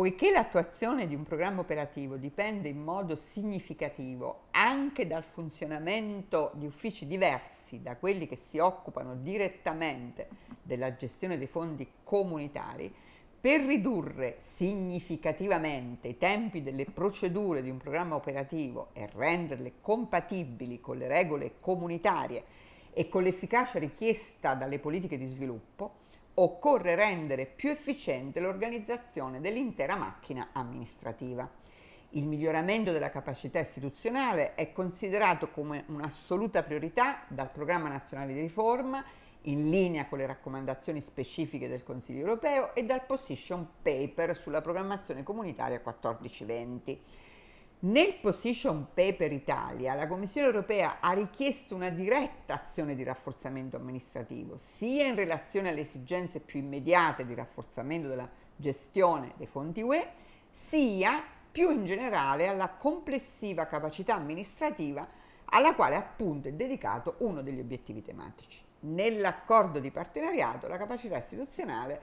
Poiché l'attuazione di un programma operativo dipende in modo significativo anche dal funzionamento di uffici diversi da quelli che si occupano direttamente della gestione dei fondi comunitari, per ridurre significativamente i tempi delle procedure di un programma operativo e renderle compatibili con le regole comunitarie e con l'efficacia richiesta dalle politiche di sviluppo, occorre rendere più efficiente l'organizzazione dell'intera macchina amministrativa. Il miglioramento della capacità istituzionale è considerato come un'assoluta priorità dal Programma Nazionale di Riforma, in linea con le raccomandazioni specifiche del Consiglio europeo e dal Position Paper sulla programmazione comunitaria 14-20. Nel position paper Italia la Commissione europea ha richiesto una diretta azione di rafforzamento amministrativo, sia in relazione alle esigenze più immediate di rafforzamento della gestione dei fondi UE, sia più in generale alla complessiva capacità amministrativa alla quale appunto è dedicato uno degli obiettivi tematici. Nell'accordo di partenariato la capacità istituzionale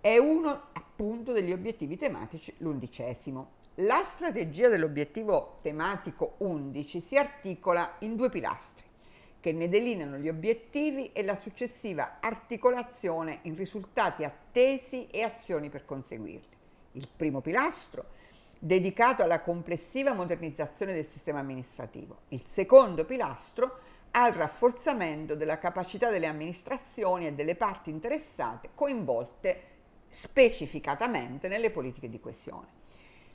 è uno appunto degli obiettivi tematici, l'undicesimo, la strategia dell'obiettivo tematico 11 si articola in due pilastri che ne delineano gli obiettivi e la successiva articolazione in risultati attesi e azioni per conseguirli. Il primo pilastro dedicato alla complessiva modernizzazione del sistema amministrativo, il secondo pilastro al rafforzamento della capacità delle amministrazioni e delle parti interessate coinvolte specificatamente nelle politiche di coesione.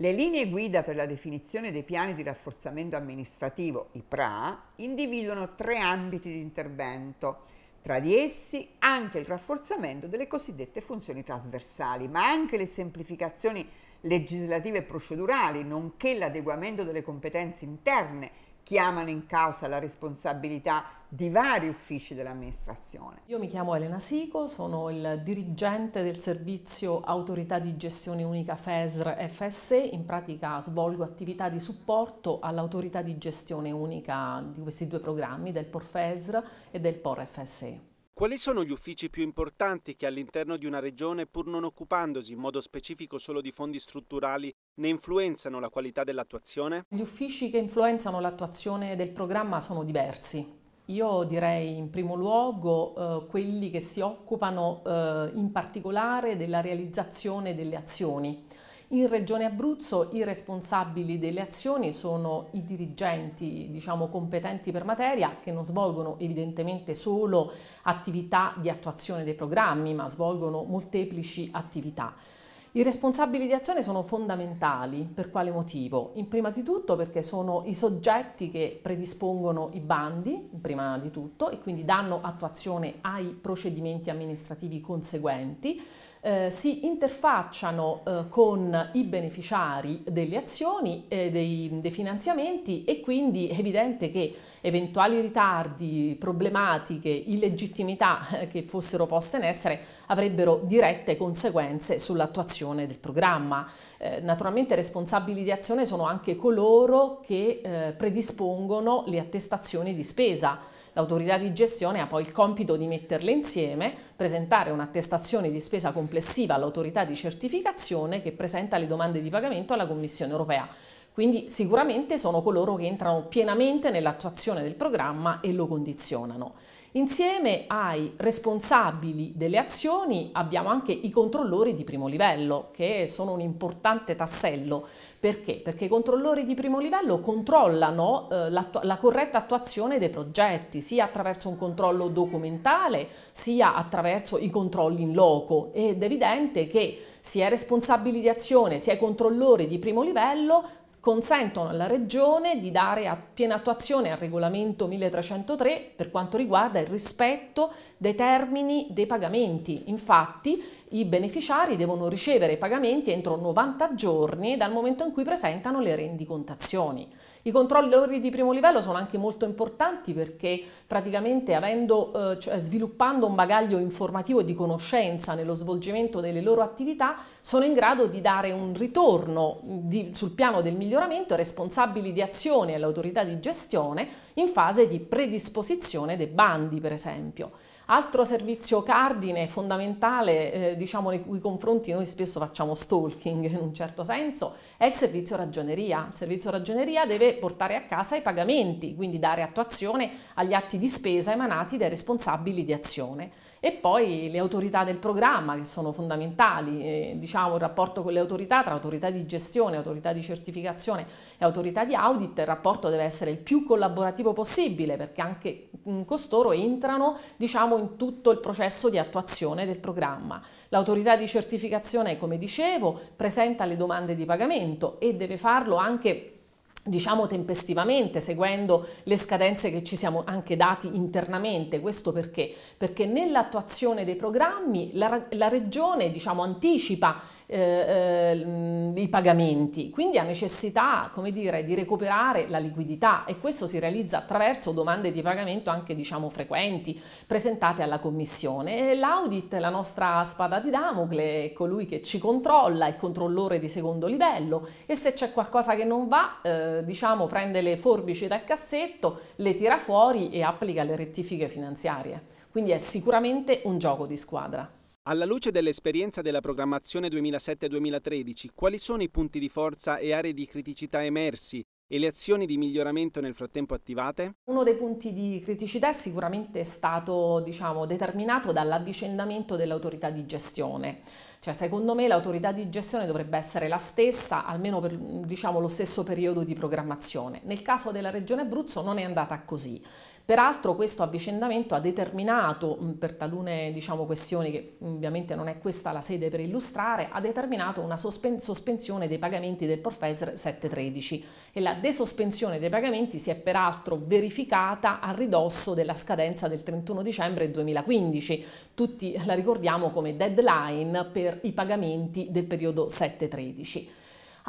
Le linee guida per la definizione dei piani di rafforzamento amministrativo, i PRA, individuano tre ambiti di intervento, tra di essi anche il rafforzamento delle cosiddette funzioni trasversali, ma anche le semplificazioni legislative e procedurali, nonché l'adeguamento delle competenze interne chiamano in causa la responsabilità di vari uffici dell'amministrazione. Io mi chiamo Elena Sico, sono il dirigente del servizio Autorità di Gestione Unica FESR FSE, in pratica svolgo attività di supporto all'autorità di gestione unica di questi due programmi, del POR FESR e del POR FSE. Quali sono gli uffici più importanti che all'interno di una regione, pur non occupandosi in modo specifico solo di fondi strutturali, ne influenzano la qualità dell'attuazione? Gli uffici che influenzano l'attuazione del programma sono diversi. Io direi in primo luogo eh, quelli che si occupano eh, in particolare della realizzazione delle azioni. In Regione Abruzzo i responsabili delle azioni sono i dirigenti diciamo, competenti per materia che non svolgono evidentemente solo attività di attuazione dei programmi ma svolgono molteplici attività. I responsabili di azione sono fondamentali, per quale motivo? In prima di tutto perché sono i soggetti che predispongono i bandi, prima di tutto, e quindi danno attuazione ai procedimenti amministrativi conseguenti, eh, si interfacciano eh, con i beneficiari delle azioni e eh, dei, dei finanziamenti e quindi è evidente che eventuali ritardi, problematiche, illegittimità eh, che fossero poste in essere avrebbero dirette conseguenze sull'attuazione del programma. Eh, naturalmente responsabili di azione sono anche coloro che eh, predispongono le attestazioni di spesa. L'autorità di gestione ha poi il compito di metterle insieme, presentare un'attestazione di spesa complessiva all'autorità di certificazione che presenta le domande di pagamento alla Commissione europea. Quindi sicuramente sono coloro che entrano pienamente nell'attuazione del programma e lo condizionano. Insieme ai responsabili delle azioni abbiamo anche i controllori di primo livello, che sono un importante tassello. Perché? Perché i controllori di primo livello controllano eh, la, la corretta attuazione dei progetti, sia attraverso un controllo documentale, sia attraverso i controlli in loco. Ed è evidente che sia i responsabili di azione, sia i controllori di primo livello consentono alla Regione di dare piena attuazione al regolamento 1303 per quanto riguarda il rispetto dei termini dei pagamenti. Infatti i beneficiari devono ricevere i pagamenti entro 90 giorni dal momento in cui presentano le rendicontazioni. I controllori di primo livello sono anche molto importanti perché praticamente avendo, eh, cioè sviluppando un bagaglio informativo di conoscenza nello svolgimento delle loro attività sono in grado di dare un ritorno mm, di, sul piano del miglioramento ai responsabili di azione e all'autorità di gestione in fase di predisposizione dei bandi per esempio. Altro servizio cardine fondamentale, eh, diciamo nei cui confronti noi spesso facciamo stalking in un certo senso, è il servizio ragioneria. Il servizio ragioneria deve portare a casa i pagamenti, quindi dare attuazione agli atti di spesa emanati dai responsabili di azione. E poi le autorità del programma che sono fondamentali, eh, diciamo il rapporto con le autorità tra autorità di gestione, autorità di certificazione e autorità di audit, il rapporto deve essere il più collaborativo possibile perché anche mm, costoro entrano diciamo, in tutto il processo di attuazione del programma. L'autorità di certificazione, come dicevo, presenta le domande di pagamento e deve farlo anche diciamo tempestivamente, seguendo le scadenze che ci siamo anche dati internamente. Questo perché? Perché nell'attuazione dei programmi la, la regione diciamo, anticipa eh, eh mm, i pagamenti, quindi ha necessità come dire, di recuperare la liquidità e questo si realizza attraverso domande di pagamento anche diciamo, frequenti presentate alla Commissione. L'audit è la nostra spada di Damocle, è colui che ci controlla, il controllore di secondo livello e se c'è qualcosa che non va eh, diciamo, prende le forbici dal cassetto, le tira fuori e applica le rettifiche finanziarie. Quindi è sicuramente un gioco di squadra. Alla luce dell'esperienza della programmazione 2007-2013, quali sono i punti di forza e aree di criticità emersi e le azioni di miglioramento nel frattempo attivate? Uno dei punti di criticità è sicuramente stato diciamo, determinato dall'avvicendamento dell'autorità di gestione. Cioè, secondo me l'autorità di gestione dovrebbe essere la stessa, almeno per diciamo, lo stesso periodo di programmazione. Nel caso della Regione Abruzzo non è andata così. Peraltro questo avvicendamento ha determinato, per talune diciamo, questioni che ovviamente non è questa la sede per illustrare, ha determinato una sospen sospensione dei pagamenti del Professor 713 e la desospensione dei pagamenti si è peraltro verificata a ridosso della scadenza del 31 dicembre 2015. Tutti la ricordiamo come deadline per i pagamenti del periodo 713.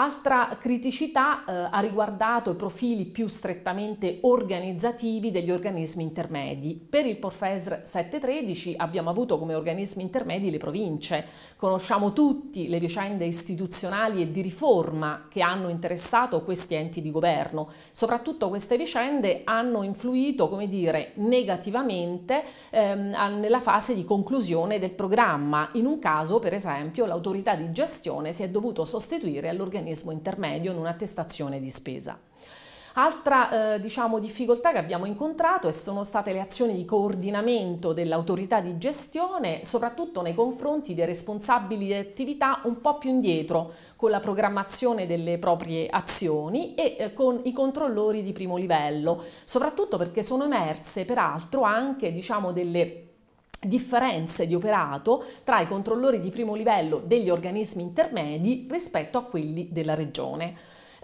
Altra criticità eh, ha riguardato i profili più strettamente organizzativi degli organismi intermedi. Per il Porfesr 713 abbiamo avuto come organismi intermedi le province. Conosciamo tutti le vicende istituzionali e di riforma che hanno interessato questi enti di governo. Soprattutto queste vicende hanno influito, come dire, negativamente ehm, nella fase di conclusione del programma. In un caso, per esempio, l'autorità di gestione si è dovuto sostituire all'organismo organismo intermedio in un'attestazione di spesa. Altra eh, diciamo, difficoltà che abbiamo incontrato sono state le azioni di coordinamento dell'autorità di gestione, soprattutto nei confronti dei responsabili di attività un po' più indietro con la programmazione delle proprie azioni e eh, con i controllori di primo livello, soprattutto perché sono emerse peraltro anche diciamo, delle differenze di operato tra i controllori di primo livello degli organismi intermedi rispetto a quelli della regione.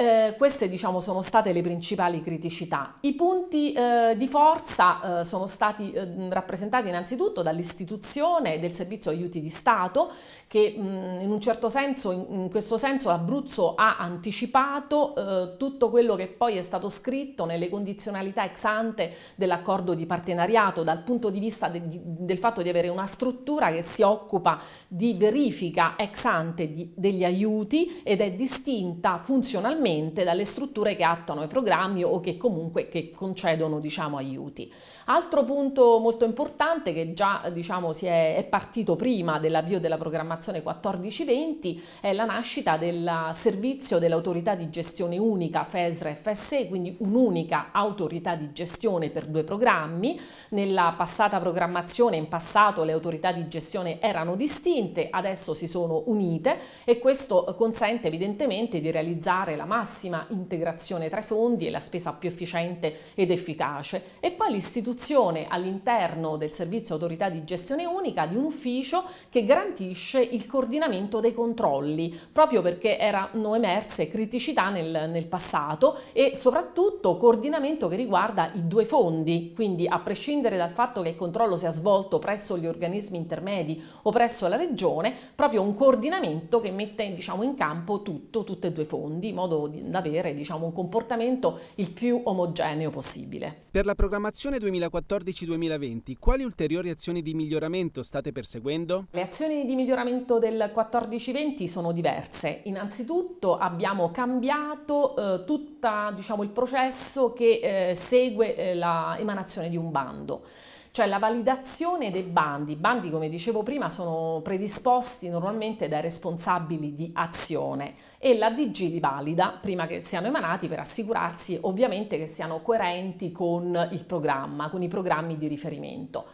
Eh, queste diciamo, sono state le principali criticità. I punti eh, di forza eh, sono stati eh, rappresentati innanzitutto dall'istituzione del servizio aiuti di Stato che mh, in un certo senso, in, in questo senso l'Abruzzo ha anticipato eh, tutto quello che poi è stato scritto nelle condizionalità ex ante dell'accordo di partenariato dal punto di vista de, di, del fatto di avere una struttura che si occupa di verifica ex ante di, degli aiuti ed è distinta funzionalmente direttamente dalle strutture che attuano i programmi o che comunque che concedono diciamo, aiuti. Altro punto molto importante che già diciamo, si è, è partito prima dell'avvio della programmazione 14-20 è la nascita del servizio dell'autorità di gestione unica FESRE FSE, quindi un'unica autorità di gestione per due programmi. Nella passata programmazione in passato le autorità di gestione erano distinte, adesso si sono unite e questo consente evidentemente di realizzare la massima integrazione tra i fondi e la spesa più efficiente ed efficace. E poi l'istituzione l'istituzione all'interno del servizio autorità di gestione unica di un ufficio che garantisce il coordinamento dei controlli, proprio perché erano emerse criticità nel, nel passato e soprattutto coordinamento che riguarda i due fondi, quindi a prescindere dal fatto che il controllo sia svolto presso gli organismi intermedi o presso la regione, proprio un coordinamento che mette diciamo, in campo tutto, tutti e due i fondi, in modo da avere diciamo, un comportamento il più omogeneo possibile. Per la programmazione 2020 2014-2020, quali ulteriori azioni di miglioramento state perseguendo? Le azioni di miglioramento del 14-20 sono diverse. Innanzitutto abbiamo cambiato eh, tutto diciamo, il processo che eh, segue eh, l'emanazione di un bando cioè la validazione dei bandi. I bandi, come dicevo prima, sono predisposti normalmente dai responsabili di azione e la DG li valida prima che siano emanati per assicurarsi ovviamente che siano coerenti con il programma, con i programmi di riferimento.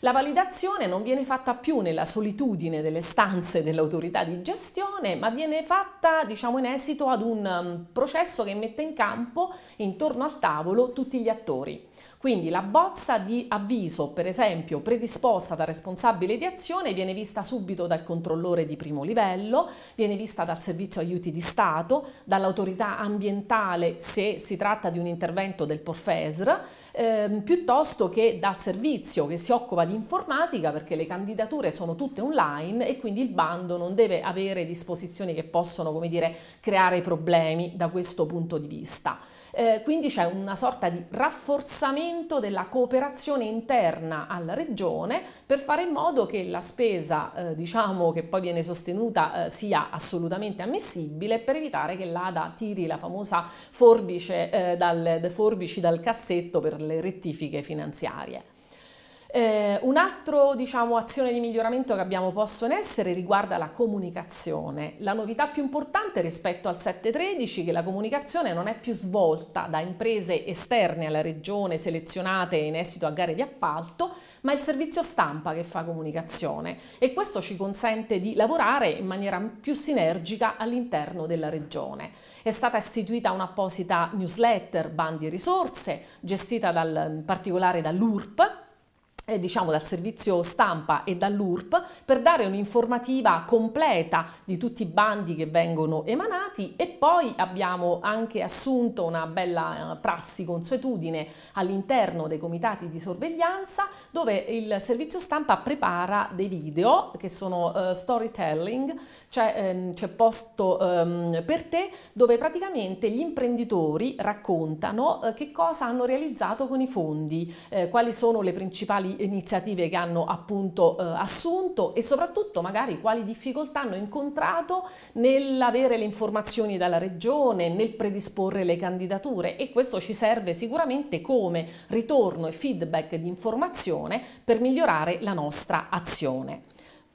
La validazione non viene fatta più nella solitudine delle stanze dell'autorità di gestione, ma viene fatta diciamo, in esito ad un mm, processo che mette in campo intorno al tavolo tutti gli attori. Quindi la bozza di avviso, per esempio, predisposta dal responsabile di azione viene vista subito dal controllore di primo livello, viene vista dal servizio aiuti di Stato, dall'autorità ambientale se si tratta di un intervento del Porfesr, ehm, piuttosto che dal servizio che si occupa di informatica perché le candidature sono tutte online e quindi il bando non deve avere disposizioni che possono, come dire, creare problemi da questo punto di vista. Eh, quindi c'è una sorta di rafforzamento della cooperazione interna alla regione per fare in modo che la spesa eh, diciamo, che poi viene sostenuta eh, sia assolutamente ammissibile per evitare che l'ADA tiri la famosa forbice, eh, dal, forbici dal cassetto per le rettifiche finanziarie. Eh, Un'altra diciamo, azione di miglioramento che abbiamo posto in essere riguarda la comunicazione. La novità più importante rispetto al 713 è che la comunicazione non è più svolta da imprese esterne alla regione selezionate in esito a gare di appalto, ma è il servizio stampa che fa comunicazione e questo ci consente di lavorare in maniera più sinergica all'interno della regione. È stata istituita un'apposita newsletter Bandi e Risorse, gestita dal, in particolare dall'URP, eh, diciamo dal servizio stampa e dall'URP per dare un'informativa completa di tutti i bandi che vengono emanati e poi abbiamo anche assunto una bella eh, prassi consuetudine all'interno dei comitati di sorveglianza dove il servizio stampa prepara dei video che sono eh, storytelling, cioè ehm, c'è posto ehm, per te dove praticamente gli imprenditori raccontano eh, che cosa hanno realizzato con i fondi, eh, quali sono le principali iniziative che hanno appunto eh, assunto e soprattutto magari quali difficoltà hanno incontrato nell'avere le informazioni dalla regione, nel predisporre le candidature e questo ci serve sicuramente come ritorno e feedback di informazione per migliorare la nostra azione.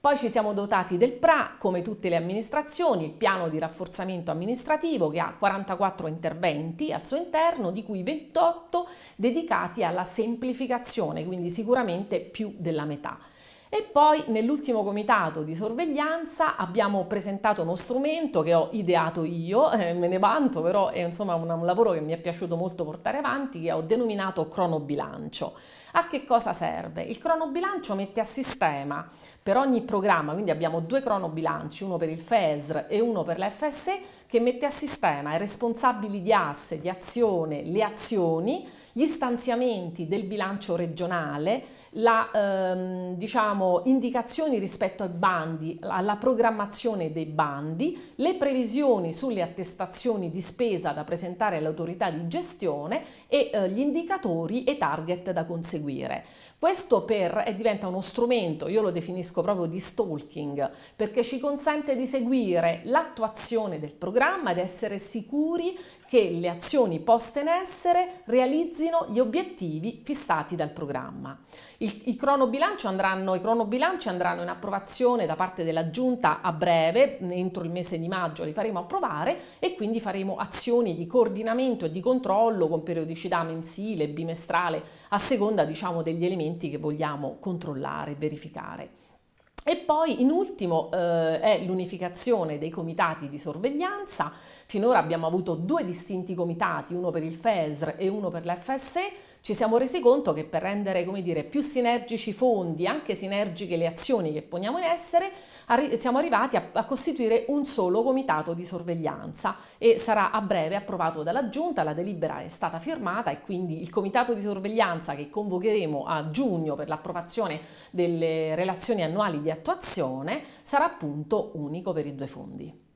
Poi ci siamo dotati del PRA, come tutte le amministrazioni, il piano di rafforzamento amministrativo che ha 44 interventi al suo interno, di cui 28 dedicati alla semplificazione, quindi sicuramente più della metà. E poi nell'ultimo comitato di sorveglianza abbiamo presentato uno strumento che ho ideato io, eh, me ne vanto, però è insomma un, un lavoro che mi è piaciuto molto portare avanti, che ho denominato cronobilancio. A che cosa serve? Il cronobilancio mette a sistema per ogni programma, quindi abbiamo due cronobilanci, uno per il FESR e uno per l'FSE, che mette a sistema i responsabili di asse, di azione, le azioni, gli stanziamenti del bilancio regionale, la, ehm, diciamo, indicazioni rispetto ai bandi, alla programmazione dei bandi, le previsioni sulle attestazioni di spesa da presentare alle autorità di gestione e eh, gli indicatori e target da conseguire. Questo per, eh, diventa uno strumento, io lo definisco proprio di stalking, perché ci consente di seguire l'attuazione del programma ed essere sicuri che le azioni poste in essere realizzino gli obiettivi fissati dal programma. Il, i, cronobilanci andranno, I cronobilanci andranno in approvazione da parte della Giunta a breve, entro il mese di maggio li faremo approvare e quindi faremo azioni di coordinamento e di controllo con periodicità mensile, bimestrale, a seconda diciamo, degli elementi che vogliamo controllare e verificare. E poi in ultimo eh, è l'unificazione dei comitati di sorveglianza. Finora abbiamo avuto due distinti comitati, uno per il FESR e uno per l'FSE ci siamo resi conto che per rendere dire, più sinergici i fondi, anche sinergiche le azioni che poniamo in essere, arri siamo arrivati a, a, costituire un solo comitato di sorveglianza e sarà a breve approvato dalla Giunta, la delibera è stata firmata e quindi il comitato di sorveglianza che convocheremo a giugno per l'approvazione delle relazioni annuali di attuazione sarà appunto unico per i due fondi.